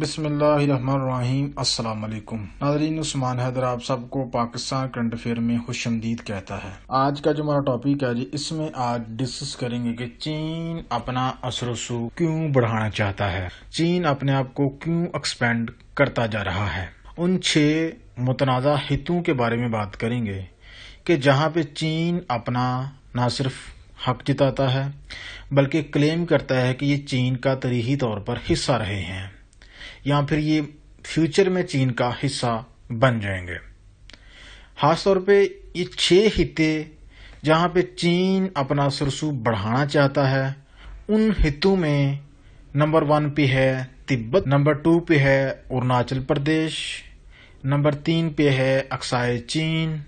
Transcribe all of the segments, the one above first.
बिसमीम नाजरीन उस्मान हैदर आप सबको पाकिस्तान करंट अफेयर में खुशमदीद कहता है आज का जो हमारा टॉपिक है जी इसमें आज डिस्कस करेंगे कि चीन अपना असर क्यों बढ़ाना चाहता है चीन अपने आप को क्यों एक्सपेंड करता जा रहा है उन छह मुतनाज़ा हितों के बारे में बात करेंगे कि जहाँ पे चीन अपना न सिर्फ हक जिताता है बल्कि क्लेम करता है कि ये चीन का तरीही तौर पर हिस्सा रहे हैं या फिर ये फ्यूचर में चीन का हिस्सा बन जाएंगे खासतौर पे ये छह हिते जहां पे चीन अपना सरसू बढ़ाना चाहता है उन हितों में नंबर वन पे है तिब्बत नंबर टू पे है अरुणाचल प्रदेश नंबर तीन पे है अक्साय चीन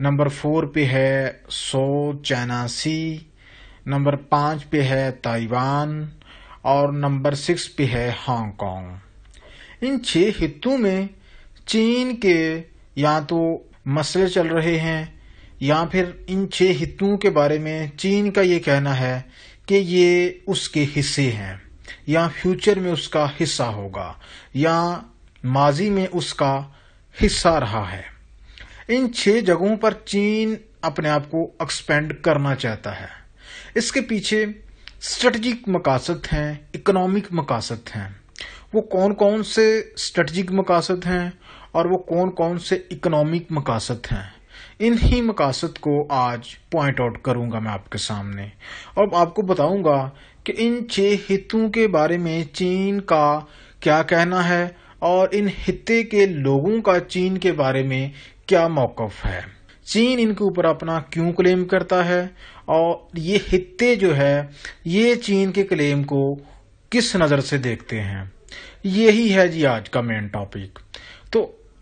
नंबर फोर पे है सो चाइना सी नंबर पांच पे है ताइवान और नंबर सिक्स पे है हांगकांग इन छह हितों में चीन के या तो मसले चल रहे हैं या फिर इन छह हितों के बारे में चीन का ये कहना है कि ये उसके हिस्से हैं या फ्यूचर में उसका हिस्सा होगा या माजी में उसका हिस्सा रहा है इन छह जगहों पर चीन अपने आप को एक्सपेंड करना चाहता है इसके पीछे स्ट्रेटजिक मकासद हैं इकोनॉमिक मकासद हैं वो कौन कौन से स्ट्रेटजिक मकासद हैं और वो कौन कौन से इकोनॉमिक मकासद हैं इन्हीं मकासद को आज पॉइंट आउट करूंगा मैं आपके सामने और आपको बताऊंगा कि इन छह हितों के बारे में चीन का क्या कहना है और इन हिते के लोगों का चीन के बारे में क्या मौकफ है चीन इनके ऊपर अपना क्यों क्लेम करता है और ये हिते जो है ये चीन के क्लेम को किस नज़र से देखते हैं यही है जी आज का मेन टॉपिक तो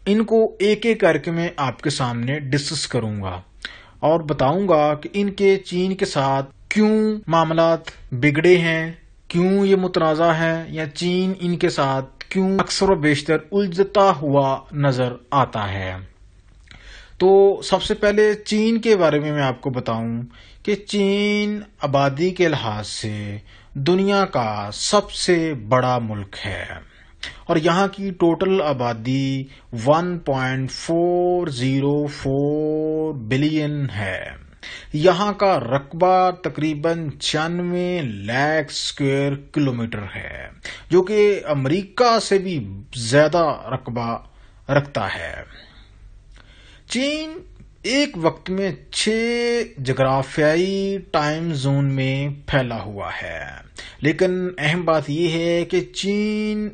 इनको एक एक करके मैं आपके सामने डिस्कस करूंगा और बताऊंगा कि इनके चीन के साथ क्यों मामला बिगड़े हैं क्यों ये मुतनाज़ा है या चीन इनके साथ क्यों अक्सर बेशतर उलझता हुआ नजर आता है तो सबसे पहले चीन के बारे में मैं आपको बताऊं कि चीन आबादी के लिहाज से दुनिया का सबसे बड़ा मुल्क है और यहाँ की टोटल आबादी 1.404 बिलियन है यहाँ का रकबा तकरीबन छियानवे लाख स्क्वायर किलोमीटर है जो कि अमेरिका से भी ज्यादा रकबा रखता है चीन एक वक्त में छह जगराफियाई टाइम जोन में फैला हुआ है लेकिन अहम बात यह है कि चीन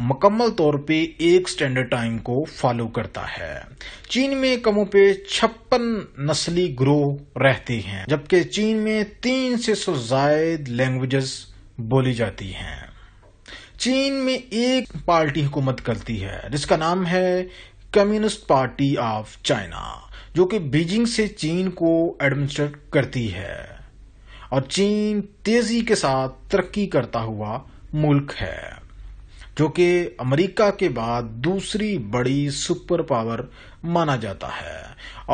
मुकम्मल तौर पे एक स्टैंडर्ड टाइम को फॉलो करता है चीन में कमों पे छप्पन नस्ली ग्रोह रहते हैं जबकि चीन में तीन से सौ जायद लैंग्वेजेस बोली जाती हैं चीन में एक पार्टी हुकूमत करती है जिसका नाम है कम्युनिस्ट पार्टी ऑफ चाइना जो कि बीजिंग से चीन को एडमिनिस्ट्रेट करती है और चीन तेजी के साथ तरक्की करता हुआ मुल्क है जो कि अमेरिका के बाद दूसरी बड़ी सुपर पावर माना जाता है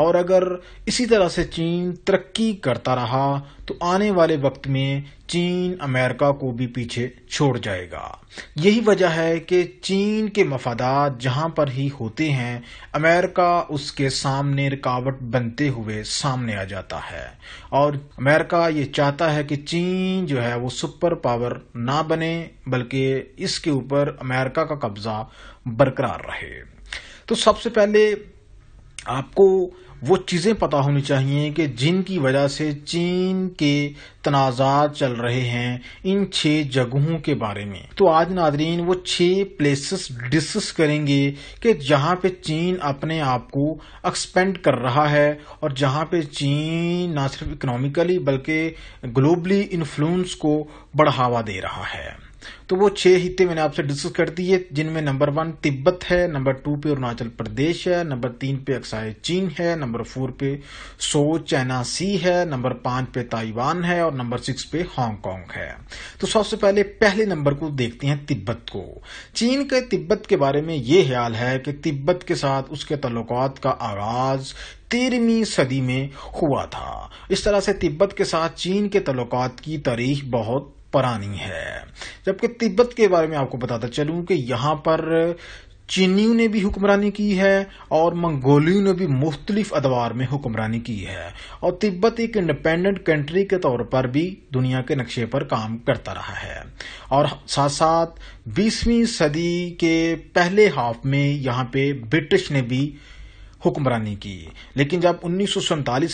और अगर इसी तरह से चीन तरक्की करता रहा तो आने वाले वक्त में चीन अमेरिका को भी पीछे छोड़ जाएगा यही वजह है कि चीन के मफादात जहां पर ही होते हैं अमेरिका उसके सामने रुकावट बनते हुए सामने आ जाता है और अमेरिका ये चाहता है कि चीन जो है वो सुपर पावर ना बने बल्कि इसके ऊपर अमेरिका का कब्जा बरकरार रहे तो सबसे पहले आपको वो चीज़ें पता होनी चाहिए कि जिनकी वजह से चीन के तनाज़ात चल रहे हैं इन छह जगहों के बारे में तो आज नादरीन वो छह प्लेसेस डिस्कस करेंगे कि जहां पे चीन अपने आप को एक्सपेंड कर रहा है और जहां पे चीन ना सिर्फ इकोनॉमिकली बल्कि ग्लोबली इन्फ्लुएंस को बढ़ावा दे रहा है तो वो छह हिस्से मैंने आपसे डिस्कस कर दिए जिनमें नंबर वन तिब्बत है नंबर टू पे अरुणाचल प्रदेश है नंबर तीन पे अक्साय चीन है नंबर फोर पे सो चाइना सी है नंबर पांच पे ताइवान है और नंबर सिक्स पे हांगकांग है तो सबसे पहले पहले नंबर को देखते हैं तिब्बत को चीन के तिब्बत के बारे में ये ख्याल है कि तिब्बत के साथ उसके तलुकात का आगाज तेरहवीं सदी में हुआ था इस तरह से तिब्बत के साथ चीन के तलुकात की तारीख बहुत परानी है जबकि तिब्बत के बारे में आपको बताता चलूं कि यहां पर चीनियों ने भी हुक्मरानी की है और मंगोलियों ने भी मुख्तलिफ अदवार में हुक्मरानी की है और तिब्बत एक इंडिपेंडेंट कंट्री के तौर पर भी दुनिया के नक्शे पर काम करता रहा है और साथ साथ बीसवीं सदी के पहले हाफ में यहां पे ब्रिटिश ने भी हुक्मरानी की लेकिन जब उन्नीस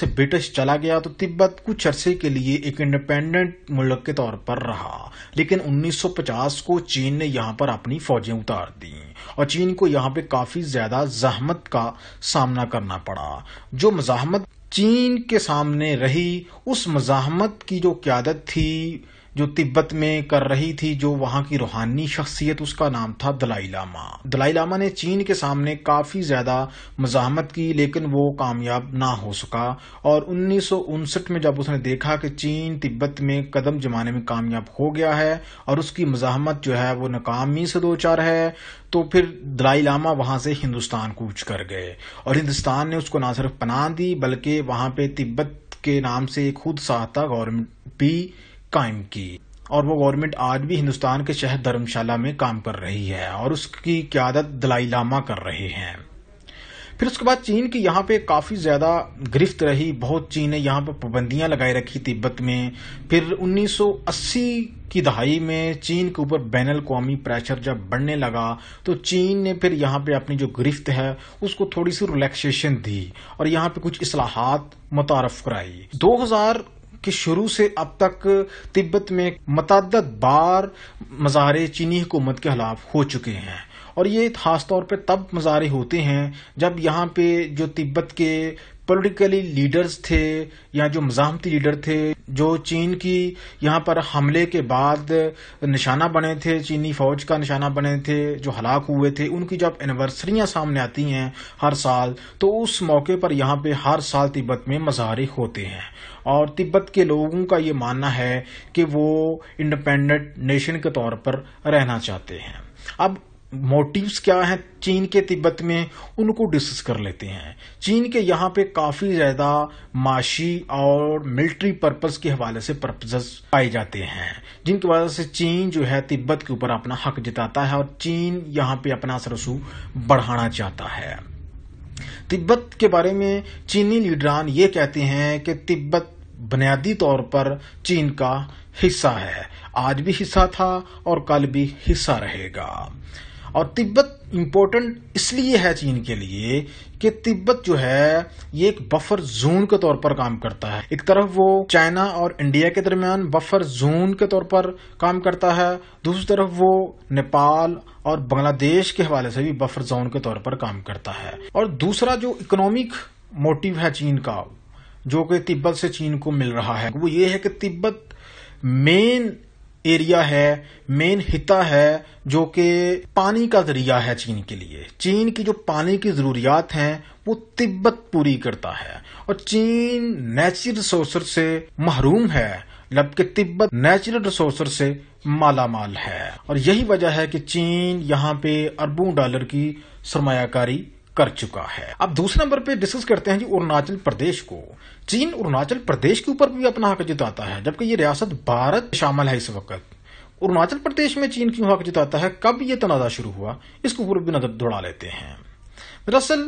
से ब्रिटिश चला गया तो तिब्बत कुछ अरसे के लिए एक इंडिपेंडेंट मुल्क के तौर पर रहा लेकिन 1950 को चीन ने यहां पर अपनी फौजें उतार दी और चीन को यहां पे काफी ज्यादा जहमत का सामना करना पड़ा जो मजाहमत चीन के सामने रही उस मजाहमत की जो क्यादत थी जो तिब्बत में कर रही थी जो वहां की रूहानी शख्सियत उसका नाम था दलाई लामा दलाई लामा ने चीन के सामने काफ़ी ज़्यादा मजामत की लेकिन वो कामयाब ना हो सका और उन्नीस में जब उसने देखा कि चीन तिब्बत में कदम जमाने में कामयाब हो गया है और उसकी मजामत जो है वो नाकामी से दो चार है तो फिर दलाई लामा वहां से हिंदुस्तान कूच कर गए और हिंदुस्तान ने उसको ना सिर्फ पना दी बल्कि वहां पे तिब्बत के नाम से खुद साहता गवर्नमेंट भी कायम की और वो गवर्नमेंट आज भी हिंदुस्तान के शहर धर्मशाला में काम कर रही है और उसकी क्यादत दलाई लामा कर रहे हैं फिर उसके बाद चीन की यहाँ पे काफ़ी ज़्यादा गिरफ्त रही बहुत चीन ने यहाँ पर पाबंदियां लगाई रखी तिब्बत में फिर 1980 की दहाई में चीन के ऊपर बैन अवी प्रेशर जब बढ़ने लगा तो चीन ने फिर यहाँ पे अपनी जो गिरफ्त है उसको थोड़ी सी रिलैक्सेशन दी और यहाँ पे कुछ असलाहत मुतारफ कराई 2000 कि शुरू से अब तक तिब्बत में मतद बार मज़ारे चीनी हुकूमत के खिलाफ हो चुके हैं और ये ख़ास तौर तब मज़ारे होते हैं जब यहाँ पे जो तिब्बत के पॉलिटिकली लीडर्स थे या जो मजामती लीडर थे जो चीन की यहां पर हमले के बाद निशाना बने थे चीनी फौज का निशाना बने थे जो हलाक हुए थे उनकी जब एनिवर्सरियां सामने आती हैं हर साल तो उस मौके पर यहां पे हर साल तिब्बत में मजारे होते हैं और तिब्बत के लोगों का ये मानना है कि वो इंडिपेंडेंट नेशन के तौर पर रहना चाहते हैं अब मोटिव्स क्या हैं चीन के तिब्बत में उनको डिस्कस कर लेते हैं चीन के यहाँ पे काफ़ी ज़्यादा माशी और मिलिट्री पर्पस के हवाले से पर्पज पाए जाते हैं जिनकी वजह से चीन जो है तिब्बत के ऊपर अपना हक जताता है और चीन यहाँ पे अपना असरसू बढ़ाना चाहता है तिब्बत के बारे में चीनी लीडरान ये कहते हैं कि तिब्बत बुनियादी तौर पर चीन का हिस्सा है आज भी हिस्सा था और कल भी हिस्सा रहेगा और तिब्बत इम्पोर्टेंट इसलिए है चीन के लिए कि तिब्बत जो है ये एक बफर जोन के तौर पर काम करता है एक तरफ वो चाइना और इंडिया के दरमियान बफर जोन के तौर पर काम करता है दूसरी तरफ वो नेपाल और बांग्लादेश के हवाले से भी बफर जोन के तौर पर काम करता है और दूसरा जो इकोनॉमिक मोटिव है चीन का जो कि तिब्बत से चीन को मिल रहा है वो ये है कि तिब्बत मेन एरिया है मेन हिता है जो कि पानी का जरिया है चीन के लिए चीन की जो पानी की जरूरियात हैं वो तिब्बत पूरी करता है और चीन नेचुरल रिसोर्स से महरूम है जबकि तिब्बत नेचुरल रिसोर्स से मालामाल है और यही वजह है कि चीन यहाँ पे अरबों डॉलर की सरमाकारी कर चुका है अब दूसरे नंबर पे डिस्कस करते हैं जी अरुणाचल प्रदेश को चीन अरुणाचल प्रदेश के ऊपर भी अपना हक जताता है जबकि ये रियासत भारत शामिल है इस वक्त अरुणाचल प्रदेश में चीन क्यों हक जताता है कब ये तनाजा शुरू हुआ इसको ऊपर भी नजर दौड़ा लेते हैं दरअसल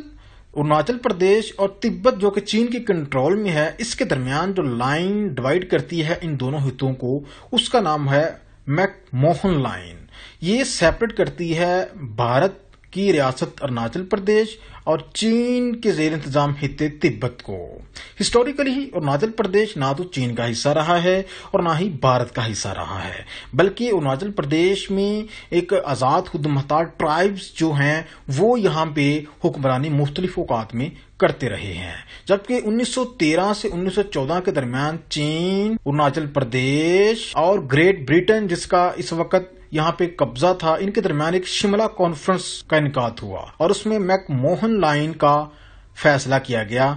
अरुणाचल प्रदेश और तिब्बत जो कि चीन के कंट्रोल में है इसके दरमियान जो लाइन डिवाइड करती है इन दोनों हितों को उसका नाम है मैकमोहन लाइन ये सेपरेट करती है भारत की रियासत अरुणाचल प्रदेश और चीन के जेर इंतजाम हिते तिब्बत को हिस्टोरिकली ही अरुणाचल प्रदेश ना तो चीन का हिस्सा रहा है और ना ही भारत का हिस्सा रहा है बल्कि अरुणाचल प्रदेश में एक आज़ाद खुद महतार ट्राइब्स जो हैं वो यहां पे हुक्मरानी मुख्तलिफ अवकात में करते रहे हैं जबकि 1913 से 1914 के दरमियान चीन अरुणाचल प्रदेश और ग्रेट ब्रिटेन जिसका इस वक्त यहाँ पे कब्जा था इनके दरमियान एक शिमला कॉन्फ्रेंस का इनका हुआ और उसमें मोहन लाइन का फैसला किया गया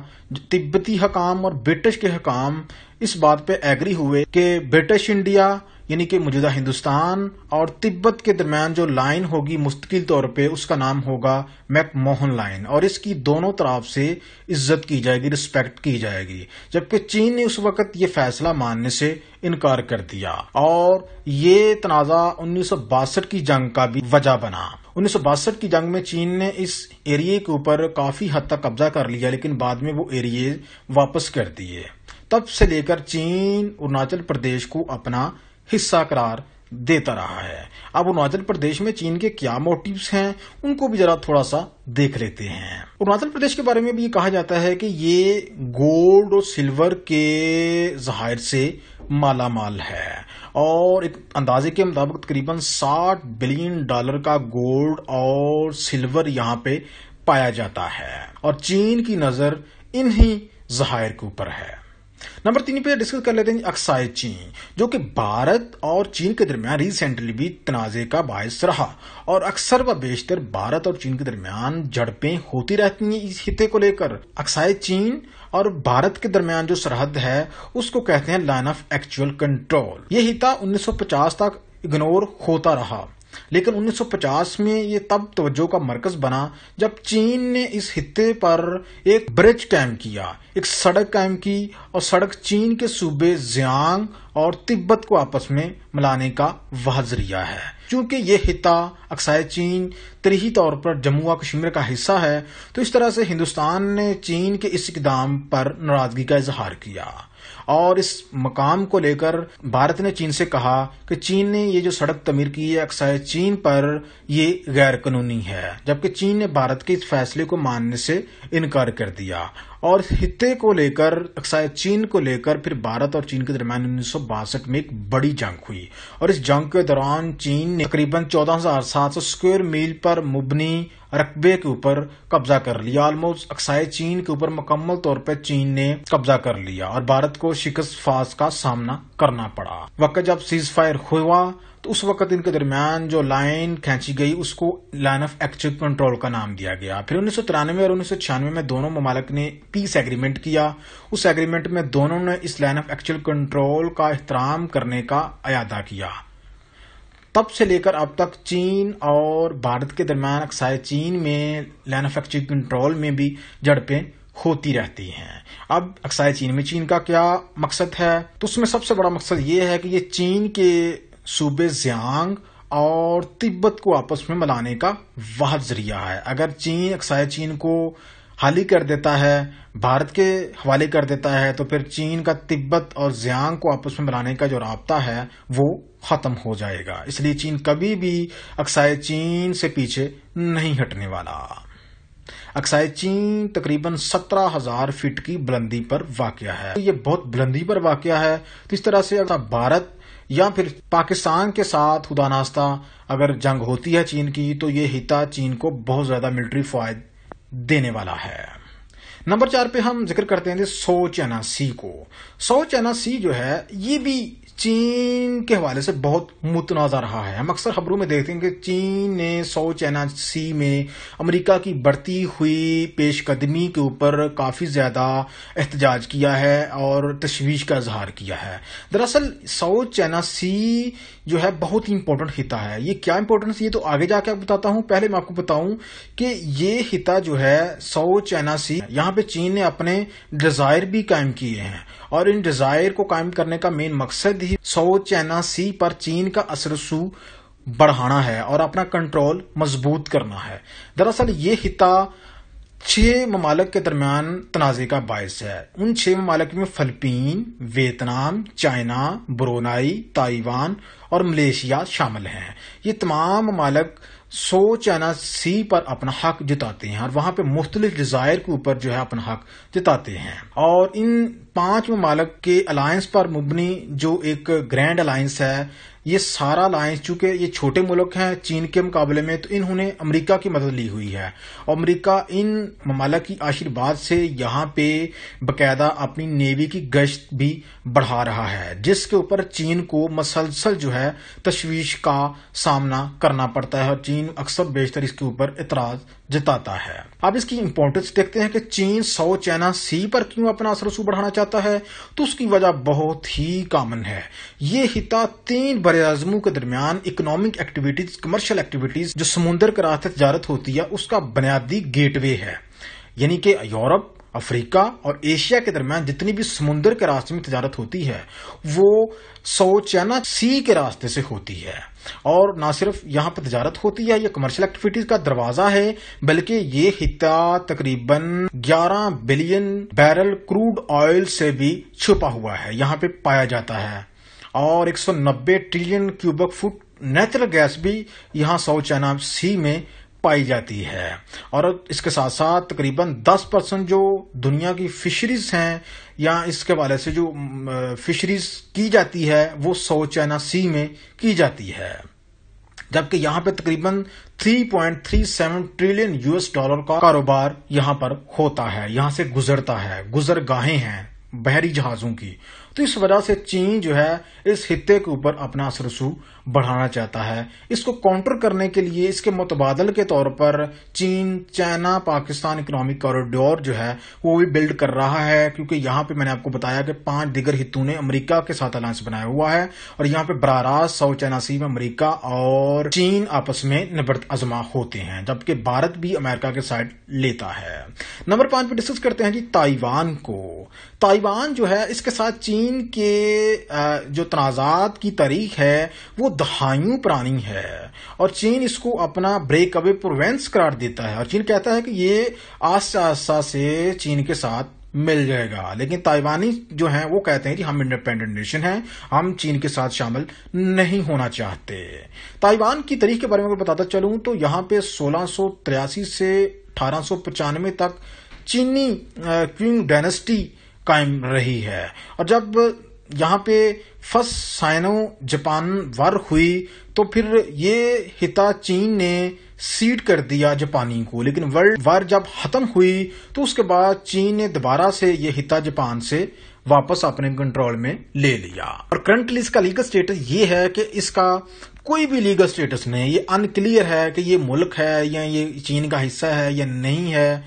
तिब्बती हकाम और ब्रिटिश के हकाम इस बात पे एग्री हुए कि ब्रिटिश इंडिया यानी कि मौजूदा हिंदुस्तान और तिब्बत के दरमियान जो लाइन होगी मुस्तकिल तौर पे उसका नाम होगा मैकमोहन लाइन और इसकी दोनों तरफ से इज्जत की जाएगी रिस्पेक्ट की जाएगी जबकि चीन ने उस वक्त ये फैसला मानने से इनकार कर दिया और ये तनाजा उन्नीस की जंग का भी वजह बना उन्नीस की जंग में चीन ने इस एरिए के ऊपर काफी हद तक कब्जा कर लिया लेकिन बाद में वो एरिए वापस कर दिए तब से लेकर चीन अरुणाचल प्रदेश को अपना हिस्सा करार देता रहा है अब अरुणाचल प्रदेश में चीन के क्या मोटिव्स हैं उनको भी जरा थोड़ा सा देख लेते हैं अरुणाचल प्रदेश के बारे में भी ये कहा जाता है कि ये गोल्ड और सिल्वर के जहायर से माला माल है और एक अंदाजे के मुताबिक तकरीबन 60 बिलियन डॉलर का गोल्ड और सिल्वर यहाँ पे पाया जाता है और चीन की नजर इन्हीं जहायर के ऊपर है नंबर तीन पे डिस्कस कर लेते हैं अक्साई चीन जो कि भारत और चीन के दरमियान रिसेंटली भी तनाजे का बायस रहा और अक्सर व बेशतर भारत और चीन के दरमियान झड़पें होती रहती हैं इस हिते को लेकर अक्साई चीन और भारत के दरमियान जो सरहद है उसको कहते हैं लाइन ऑफ एक्चुअल कंट्रोल ये हिता 1950 तक इग्नोर होता रहा लेकिन 1950 में ये तब तवज्जो का मरकज बना जब चीन ने इस खत्े पर एक ब्रिज कायम किया एक सड़क कायम की और सड़क चीन के सूबे जियांग और तिब्बत को आपस में मिलाने का वह जरिया है चूंकि ये खिता अक्साय चीन तरीही तौर पर जम्मू और कश्मीर का हिस्सा है तो इस तरह से हिंदुस्तान ने चीन के इस इकदाम पर नाराजगी का इजहार किया और इस मकाम को लेकर भारत ने चीन से कहा कि चीन ने ये जो सड़क तमीर की है अक्सर चीन पर ये गैर कानूनी है जबकि चीन ने भारत के इस फैसले को मानने से इनकार कर दिया और हिते को लेकर शायद चीन को लेकर फिर भारत और चीन के दरमियान उन्नीस में एक बड़ी जंग हुई और इस जंग के दौरान चीन ने तकरीबन 14,700 स्क्वायर मील पर मुबनी रकबे के ऊपर कब्जा कर लिया ऑलमोस्ट अक्साई चीन के ऊपर मुकम्मल तौर पर चीन ने कब्जा कर लिया और भारत को शिकस्त फाज का सामना करना पड़ा वक्त जब सीज फायर हुआ तो उस वक्त इनके दरमियान जो लाइन खींची गई उसको लाइन ऑफ एक्चुअल कंट्रोल का नाम दिया गया फिर उन्नीस और उन्नीस में दोनों ममालक ने पीस एग्रीमेंट किया उस एग्रीमेंट में दोनों ने इस लाइन ऑफ एक्चुअल कंट्रोल का एहतराम करने का अदा किया तब से लेकर अब तक चीन और भारत के दरमियान अक्साय चीन में लाइन ऑफ एक्चुअल कंट्रोल में भी झड़पें होती रहती हैं अब अक्साय चीन में चीन का क्या मकसद है तो उसमें सबसे बड़ा मकसद यह है कि ये चीन के सूबे जियांग और तिब्बत को आपस में मिलाने का वह जरिया है अगर चीन अक्साय चीन को हाली कर देता है भारत के हवाले कर देता है तो फिर चीन का तिब्बत और जियांग को आपस में मिलाने का जो रबता है वो खत्म हो जाएगा इसलिए चीन कभी भी अक्सा चीन से पीछे नहीं हटने वाला अक्साय चीन तकरीबन सत्रह हजार फीट की बुलंदी पर वाक़ है तो ये बहुत बुलंदी पर वाक़ है तो इस तरह से अगर भारत या फिर पाकिस्तान के साथ खुदा नास्ता अगर जंग होती है चीन की तो ये हिता चीन को बहुत ज्यादा मिलिट्री फायद देने वाला है नंबर चार पे हम जिक्र करते हैं सो चैना सी को सो चैना सी जो है ये भी चीन के हवाले से बहुत मुतनाज़ा रहा है हम अक्सर खबरों में देखते हैं कि चीन ने सौ चाइना सी में अमेरिका की बढ़ती हुई पेशकदमी के ऊपर काफ़ी ज़्यादा एहतजाज किया है और तशवीश का इजहार किया है दरअसल सौ चाइना सी जो है बहुत ही इंपॉर्टेंट हिता है ये क्या इंपॉर्टेंस ये तो आगे जाके आप बताता हूं पहले मैं आपको बताऊं कि ये हिता जो है सौ चाइना सी यहां पे चीन ने अपने डिज़ायर भी कायम किए हैं और इन डिज़ायर को कायम करने का मेन मकसद ही सो चैना सी पर चीन का असरसू बढ़ाना है और अपना कंट्रोल मजबूत करना है दरअसल ये हिता छह ममालक के दरमियान तनाजे का बायस है उन छह ममालक में Philippines Vietnam China Brunei Taiwan और मलेशिया शामिल हैं ये तमाम ममालक सो चाइना सी पर अपना हक जताते हैं और वहां पर मुख्तलिफ डिजायर के ऊपर जो है अपना हक जताते हैं और इन पांच ममालक के अलायंस पर मुबनी जो एक ग्रैंड अलायंस है ये सारा लाएं चूंकि ये छोटे मुल्क हैं चीन के मुकाबले में तो इन्होंने अमेरिका की मदद ली हुई है और अमरीका इन ममालक की आशीर्वाद से यहां पे बकायदा अपनी नेवी की गश्त भी बढ़ा रहा है जिसके ऊपर चीन को मसलसल जो है तशवीश का सामना करना पड़ता है और चीन अक्सर बेशतर इसके ऊपर इतराज जताता है अब इसकी इम्पोर्टेंस देखते हैं कि चीन सौ चाइना सी पर क्यों अपना असर रसू बढ़ाना चाहता है तो उसकी वजह बहुत ही कॉमन है ये हिता तीन आजमों के दरमियान इकोनॉमिक एक्टिविटीज कमर्शियल एक्टिविटीज जो समुन्द्र के रास्ते तजारत होती है उसका बुनियादी गेटवे है यानी कि यूरोप अफ्रीका और एशिया के दरमियान जितनी भी समुन्द्र के रास्ते में तजारत होती है वो सोचैना सी के रास्ते से होती है और ना सिर्फ यहाँ पर तजारत होती है ये कमर्शियल एक्टिविटीज का दरवाजा है बल्कि ये हिता तकरीबन 11 बिलियन बैरल क्रूड ऑयल से भी छुपा हुआ है यहाँ पे पाया जाता है और 190 trillion cubic foot natural gas भी यहाँ चैनाब सी में पाई जाती है और इसके साथ साथ तकरीबन 10 परसेंट जो दुनिया की फिशरीज हैं या इसके वाले से जो फिशरीज की जाती है वो सौ चाइना सी में की जाती है जबकि यहां पे तकरीबन 3.37 ट्रिलियन यूएस डॉलर का कारोबार यहां पर होता है यहां से गुजरता है गाहें हैं बहरी जहाजों की तो इस वजह से चीन जो है इस खत्े के ऊपर अपना असर रसू बढ़ाना चाहता है इसको काउंटर करने के लिए इसके मुतबादल के तौर पर चीन चाइना पाकिस्तान इकोनॉमिक कॉरिडोर जो है वो भी बिल्ड कर रहा है क्योंकि यहां पे मैंने आपको बताया कि पांच दिगर हितों ने अमरीका के साथ अलायंस बनाया हुआ है और यहां पे बरारास साउथ चाइना सी में अमरीका और चीन आपस में नबरत आजमा होते हैं जबकि भारत भी अमेरिका के साइड लेता है नंबर पांच पे डिस्कस करते हैं जी ताइवान को ताइवान जो है इसके साथ चीन के जो तनाजात की तारीख है वो दहायु प्राणी है और चीन इसको अपना ब्रेक अवे प्रोवेंस करार देता है और चीन कहता है कि ये आस्ता आस्ता से चीन के साथ मिल जाएगा लेकिन ताइवानी जो हैं वो कहते हैं कि हम इंडिपेंडेंट नेशन हैं हम चीन के साथ शामिल नहीं होना चाहते ताइवान की तारीख के बारे में अगर बताता चलूं तो यहां पे सोलह से अठारह तक चीनी क्विंग डायनेस्टी कायम रही है और जब यहाँ पे फर्स्ट साइनो जापान वार हुई तो फिर ये हिता चीन ने सीड कर दिया जापानी को लेकिन वर्ल्ड वार जब खत्म हुई तो उसके बाद चीन ने दोबारा से ये हिता जापान से वापस अपने कंट्रोल में ले लिया और करंटली इसका लीगल स्टेटस ये है कि इसका कोई भी लीगल स्टेटस नहीं ये अनक्लियर है कि ये मुल्क है या ये चीन का हिस्सा है या नहीं है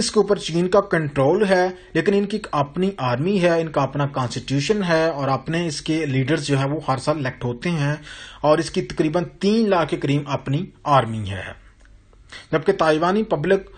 इसके ऊपर चीन का कंट्रोल है लेकिन इनकी अपनी आर्मी है इनका अपना कॉन्स्टिट्यूशन है और अपने इसके लीडर्स जो है वो हर साल इलेक्ट होते हैं और इसकी तकरीबन तीन लाख के करीब अपनी आर्मी है जबकि ताइवानी पब्लिक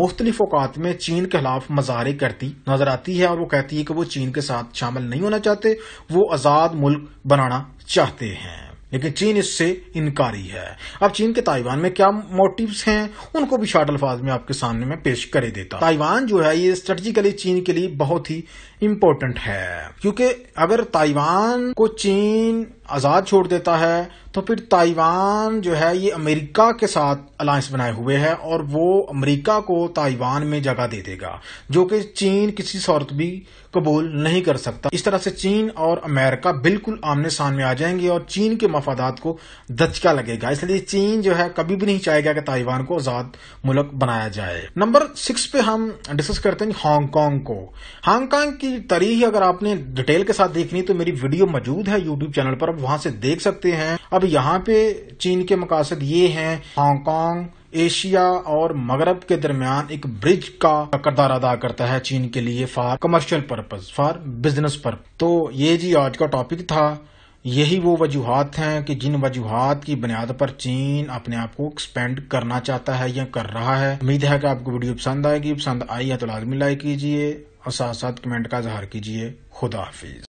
मुख्तलिफ अवकात में चीन के खिलाफ मजारे करती नजर आती है और वो कहती है कि वो चीन के साथ शामिल नहीं होना चाहते वो आज़ाद मुल्क बनाना चाहते हैं लेकिन चीन इससे इनकारी है अब चीन के ताइवान में क्या मोटिव्स हैं उनको भी शार्ट अल्फाज में आपके सामने में पेश करे देता ताइवान जो है ये स्ट्रेटेजिकली चीन के लिए बहुत ही इम्पोर्टेंट है क्योंकि अगर ताइवान को चीन आज़ाद छोड़ देता है तो फिर ताइवान जो है ये अमेरिका के साथ अलायंस बनाए हुए है और वो अमेरिका को ताइवान में जगह दे देगा जो कि चीन किसी सौरत भी कबूल नहीं कर सकता इस तरह से चीन और अमेरिका बिल्कुल आमने सामने आ जाएंगे और चीन के मफादात को धचका लगेगा इसलिए चीन जो है कभी भी नहीं चाहेगा कि ताइवान को आज़ाद मुल्क बनाया जाए नंबर सिक्स पे हम डिस्कस करते हैं हांगकांग को हांगकांग की तारीख अगर आपने डिटेल के साथ देखनी तो मेरी वीडियो मौजूद है यूट्यूब चैनल पर वहां से देख सकते हैं अब यहाँ पे चीन के मकासद ये हैं हांगकांग एशिया और मगरब के दरमियान एक ब्रिज का करदार अदा करता है चीन के लिए for commercial purpose for business purpose तो ये जी आज का टॉपिक था यही वो वजूहत हैं कि जिन वजूहत की बुनियाद पर चीन अपने आप को एक्सपेंड करना चाहता है या कर रहा है उम्मीद है कि आपको वीडियो पसंद आएगी पसंद आई है तो लाजमी लाइक कीजिए और साथ साथ कमेंट का इजहार कीजिए खुदा हाफिज